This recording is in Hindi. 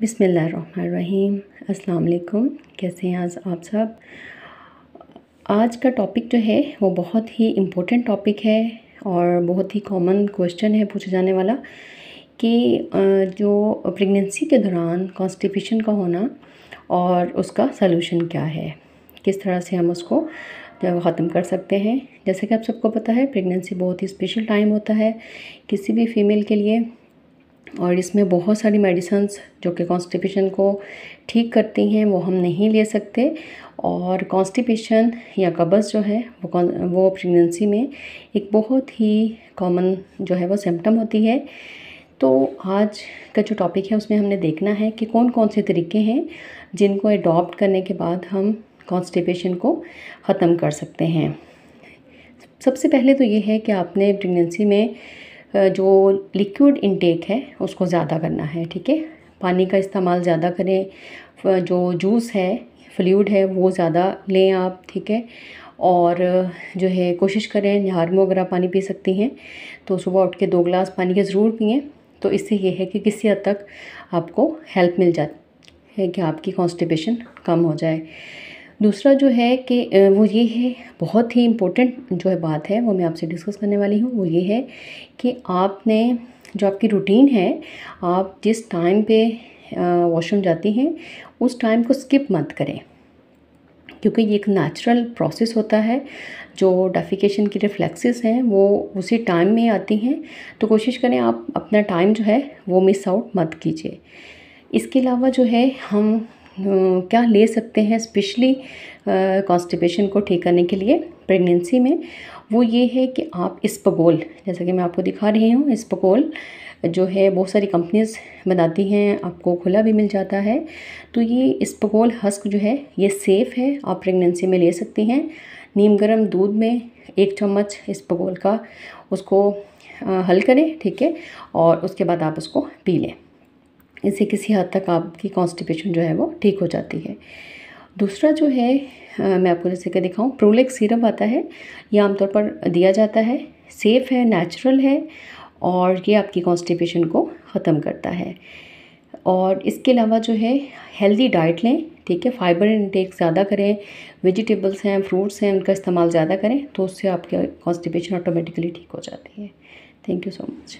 बिसमीम अस्सलाम कैसे हैं आज आप सब आज का टॉपिक जो है वो बहुत ही इम्पोर्टेंट टॉपिक है और बहुत ही कॉमन क्वेश्चन है पूछे जाने वाला कि जो प्रेगनेंसी के दौरान कॉन्स्टिपेशन का होना और उसका सलूशन क्या है किस तरह से हम उसको ख़त्म कर सकते हैं जैसे कि आप सबको पता है प्रेगनेंसी बहुत ही स्पेशल टाइम होता है किसी भी फीमेल के लिए और इसमें बहुत सारी मेडिसन्स जो कि कॉन्स्टिपेशन को ठीक करती हैं वो हम नहीं ले सकते और कॉन्स्टिपेशन या कब्ज़ जो है वो वो प्रेगनेंसी में एक बहुत ही कॉमन जो है वो सिम्टम होती है तो आज का जो टॉपिक है उसमें हमने देखना है कि कौन कौन से तरीके हैं जिनको एडॉप्ट करने के बाद हम कॉन्स्टिपेशन को ख़त्म कर सकते हैं सबसे पहले तो ये है कि आपने प्रेगनेंसी में जो लिक्विड इनटेक है उसको ज़्यादा करना है ठीक है पानी का इस्तेमाल ज़्यादा करें जो जूस है फ्लूड है वो ज़्यादा लें आप ठीक है और जो है कोशिश करें नहार में अगर आप पानी पी सकती हैं तो सुबह उठ के दो गिलास पानी के ज़रूर पिए तो इससे यह है कि किसी हद तक आपको हेल्प मिल जाती है कि आपकी कॉन्स्टिपेशन कम हो जाए दूसरा जो है कि वो ये है बहुत ही इम्पोर्टेंट जो है बात है वो मैं आपसे डिस्कस करने वाली हूँ वो ये है कि आपने जो आपकी रूटीन है आप जिस टाइम पे वॉशरूम जाती हैं उस टाइम को स्किप मत करें क्योंकि ये एक नेचुरल प्रोसेस होता है जो डेफिकेशन की रिफ्लेक्सेस हैं वो उसी टाइम में आती हैं तो कोशिश करें आप अपना टाइम जो है वो मिस आउट मत कीजिए इसके अलावा जो है हम क्या ले सकते हैं स्पेशली कॉन्स्टिपेशन को ठीक करने के लिए प्रेगनेंसी में वो ये है कि आप इस्पगोल जैसा कि मैं आपको दिखा रही हूँ इस्पगोल जो है बहुत सारी कंपनीज़ बनाती हैं आपको खुला भी मिल जाता है तो ये इस्पगोल हस्क जो है ये सेफ़ है आप प्रेगनेंसी में ले सकती हैं नीम गर्म दूध में एक चम्मच इस्पगोल का उसको हल करें ठीक है और उसके बाद आप उसको पी लें इससे किसी हद तक आपकी कॉन्स्टिपेशन जो है वो ठीक हो जाती है दूसरा जो है आ, मैं आपको जैसे कि दिखाऊँ प्रोलेक्स सीरम आता है ये आमतौर पर दिया जाता है सेफ़ है नेचुरल है और ये आपकी कॉन्स्टिपेशन को ख़त्म करता है और इसके अलावा जो है हेल्दी डाइट लें ठीक है फाइबर इनटेक ज़्यादा करें वेजिटेबल्स हैं फ्रूट्स हैं उनका इस्तेमाल ज़्यादा करें तो उससे आपकी कॉन्स्टिपेशन ऑटोमेटिकली ठीक हो जाती है थैंक यू सो मच